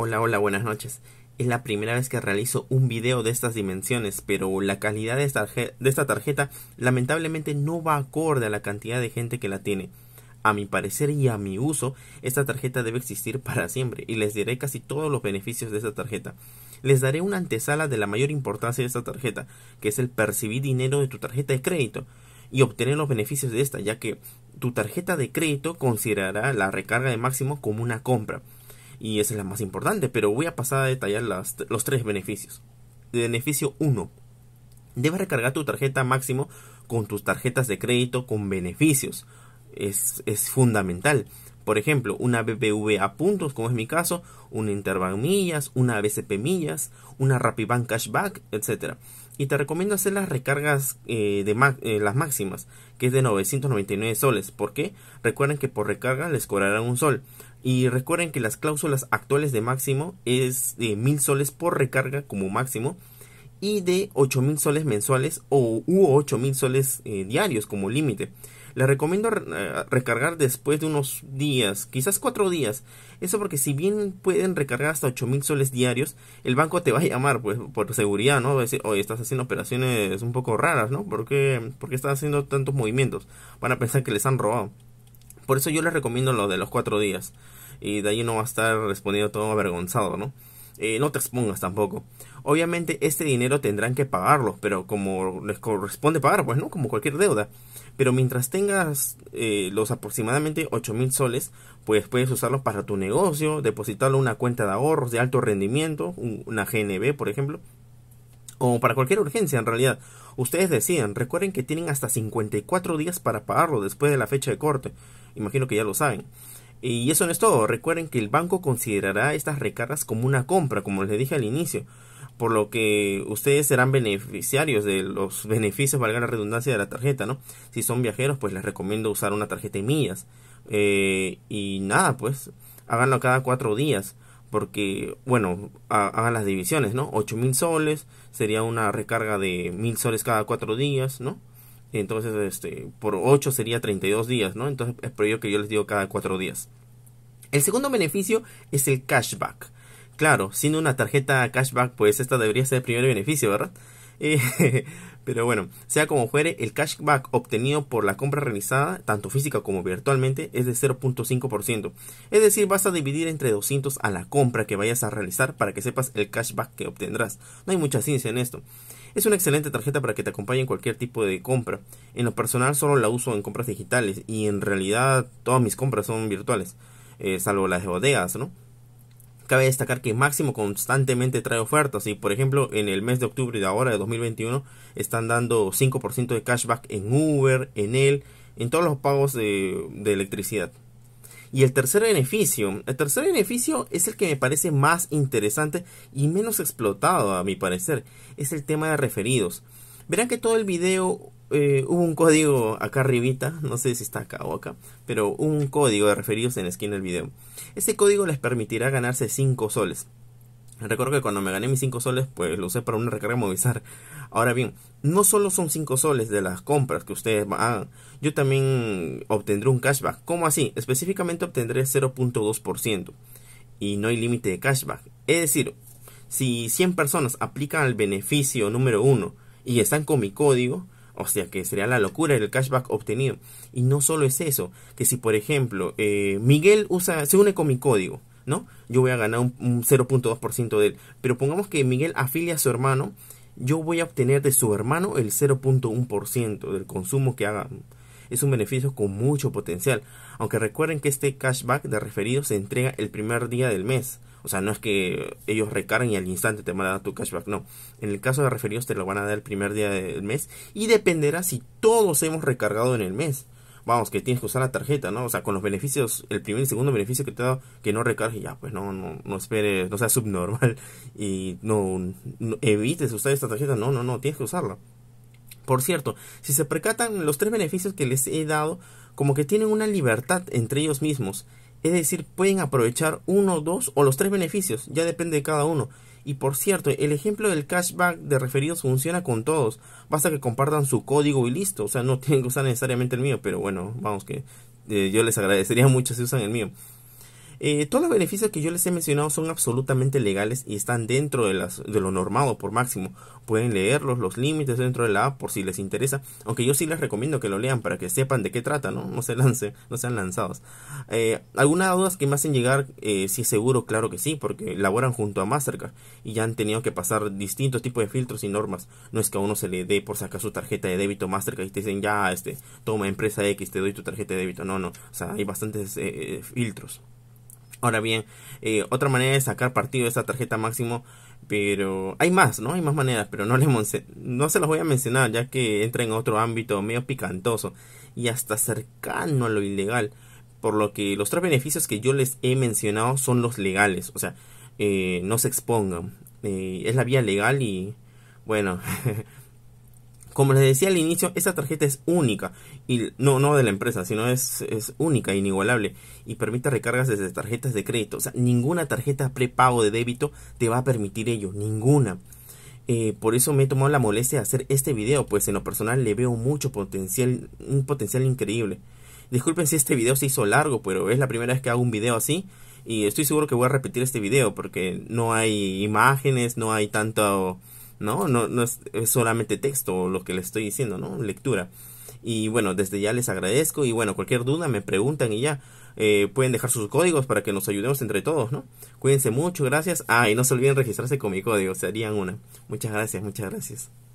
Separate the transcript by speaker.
Speaker 1: Hola, hola, buenas noches. Es la primera vez que realizo un video de estas dimensiones, pero la calidad de esta, de esta tarjeta lamentablemente no va acorde a la cantidad de gente que la tiene. A mi parecer y a mi uso, esta tarjeta debe existir para siempre y les diré casi todos los beneficios de esta tarjeta. Les daré una antesala de la mayor importancia de esta tarjeta, que es el percibir dinero de tu tarjeta de crédito y obtener los beneficios de esta, ya que tu tarjeta de crédito considerará la recarga de máximo como una compra y esa es la más importante, pero voy a pasar a detallar las, los tres beneficios. Beneficio 1. Debes recargar tu tarjeta máximo con tus tarjetas de crédito con beneficios. Es, es fundamental. Por ejemplo, una BBVA a puntos, como es mi caso, una Interbank millas, una BCP millas, una Rapibank cashback, etc. Y te recomiendo hacer las recargas eh, de eh, las máximas, que es de 999 soles. ¿Por qué? Recuerden que por recarga les cobrarán un sol. Y recuerden que las cláusulas actuales de máximo es de mil soles por recarga como máximo y de 8,000 mil soles mensuales o u mil soles eh, diarios como límite. Les recomiendo eh, recargar después de unos días, quizás 4 días. Eso porque si bien pueden recargar hasta 8,000 mil soles diarios, el banco te va a llamar pues por seguridad, ¿no? Va a decir, oye, estás haciendo operaciones un poco raras, ¿no? porque por qué estás haciendo tantos movimientos? Van a pensar que les han robado. Por eso yo les recomiendo lo de los cuatro días. Y de ahí no va a estar respondiendo todo avergonzado, ¿no? Eh, no te expongas tampoco. Obviamente este dinero tendrán que pagarlo, pero como les corresponde pagar, pues no, como cualquier deuda. Pero mientras tengas eh, los aproximadamente 8 mil soles, pues puedes usarlos para tu negocio, depositarlo en una cuenta de ahorros de alto rendimiento, una GNB por ejemplo, o para cualquier urgencia en realidad. Ustedes decían, recuerden que tienen hasta 54 días para pagarlo después de la fecha de corte. Imagino que ya lo saben. Y eso no es todo. Recuerden que el banco considerará estas recargas como una compra, como les dije al inicio. Por lo que ustedes serán beneficiarios de los beneficios, valga la redundancia, de la tarjeta, ¿no? Si son viajeros, pues les recomiendo usar una tarjeta de millas. Eh, y nada, pues háganlo cada cuatro días porque, bueno, hagan las divisiones, ¿no? 8.000 soles sería una recarga de 1.000 soles cada 4 días, ¿no? Entonces, este, por 8 sería 32 días, ¿no? Entonces, es por ello que yo les digo cada 4 días. El segundo beneficio es el cashback. Claro, siendo una tarjeta cashback, pues esta debería ser el primer beneficio, ¿verdad? Eh, pero bueno, sea como fuere, el cashback obtenido por la compra realizada, tanto física como virtualmente, es de 0.5%. Es decir, vas a dividir entre 200 a la compra que vayas a realizar para que sepas el cashback que obtendrás. No hay mucha ciencia en esto. Es una excelente tarjeta para que te acompañe en cualquier tipo de compra. En lo personal solo la uso en compras digitales y en realidad todas mis compras son virtuales, eh, salvo las de bodegas, ¿no? Cabe destacar que Máximo constantemente trae ofertas y por ejemplo en el mes de octubre de ahora de 2021 están dando 5% de cashback en Uber, en él, en todos los pagos de, de electricidad. Y el tercer beneficio, el tercer beneficio es el que me parece más interesante y menos explotado a mi parecer, es el tema de referidos. Verán que todo el video eh, hubo un código acá arribita, no sé si está acá o acá, pero un código de referidos en la esquina del video. Ese código les permitirá ganarse 5 soles. Recuerdo que cuando me gané mis 5 soles, pues lo usé para una recarga Movistar. Ahora bien, no solo son 5 soles de las compras que ustedes hagan, yo también obtendré un cashback. ¿Cómo así? Específicamente obtendré 0.2% y no hay límite de cashback. Es decir, si 100 personas aplican al beneficio número 1 y están con mi código, o sea que sería la locura el cashback obtenido. Y no solo es eso, que si por ejemplo eh, Miguel usa, se une con mi código, ¿no? Yo voy a ganar un, 0.2% de él. Pero pongamos que Miguel afilia a su hermano, yo voy a obtener de su hermano el 0.1% del consumo que haga. Es un beneficio con mucho potencial. Aunque recuerden que este cashback de referido se entrega el primer día del mes. O sea, no es que ellos recarguen y al instante te van a dar tu cashback, no. En el caso de referidos te lo van a dar el primer día del mes y dependerá si todos hemos recargado en el mes. Vamos, que tienes que usar la tarjeta, ¿no? O sea, con los beneficios, el primer y segundo beneficio que te da, que no recargues, ya, pues no, no, no esperes, no sea subnormal y no, no evites usar esta tarjeta, no, no, no, tienes que usarla. Por cierto, si se percatan, los tres beneficios que les he dado, como que tienen una libertad entre ellos mismos. Es decir, pueden aprovechar uno, dos o los tres beneficios, ya depende de cada uno. Y por cierto, el ejemplo del cashback de referidos funciona con todos. Basta que compartan su código y listo. O sea, no tienen que usar necesariamente el mío, pero bueno, vamos que eh, yo les agradecería mucho si usan el mío. Eh, todos los beneficios que yo les he mencionado son absolutamente legales y están dentro de, las, de lo normado por máximo. Pueden leerlos, los límites dentro de la app por si les interesa. Aunque yo sí les recomiendo que lo lean para que sepan de qué trata, ¿no? No se lance, no sean lanzados. Eh, algunas dudas que me hacen llegar, eh, si es seguro, claro que sí, porque laboran junto a Mastercard y ya han tenido que pasar distintos tipos de filtros y normas. No es que a uno se le dé por sacar su tarjeta de débito Mastercard y te dicen, ya, este, toma empresa X, te doy tu tarjeta de débito. No, no, o sea, hay bastantes eh, filtros. Ahora bien, eh, otra manera de sacar partido de esta tarjeta máximo, pero hay más, ¿no? Hay más maneras, pero no, les no se las voy a mencionar ya que entra en otro ámbito medio picantoso y hasta cercano a lo ilegal. Por lo que los tres beneficios que yo les he mencionado son los legales, o sea, eh, no se expongan. Eh, es la vía legal y bueno, Como les decía al inicio, esta tarjeta es única, y no, no de la empresa, sino es, es única, inigualable, y permite recargas desde tarjetas de crédito. O sea, ninguna tarjeta prepago de débito te va a permitir ello, ninguna. Eh, por eso me he tomado la molestia de hacer este video, pues en lo personal le veo mucho potencial, un potencial increíble. Disculpen si este video se hizo largo, pero es la primera vez que hago un video así. Y estoy seguro que voy a repetir este video porque no hay imágenes, no hay tanto ¿no? No, no es, solamente texto lo que le estoy diciendo, ¿no? Lectura. Y bueno, desde ya les agradezco y bueno, cualquier duda me preguntan y ya. Eh, pueden dejar sus códigos para que nos ayudemos entre todos, ¿no? Cuídense mucho, gracias. Ah, y no se olviden registrarse con mi código, Serían una. Muchas gracias, muchas gracias.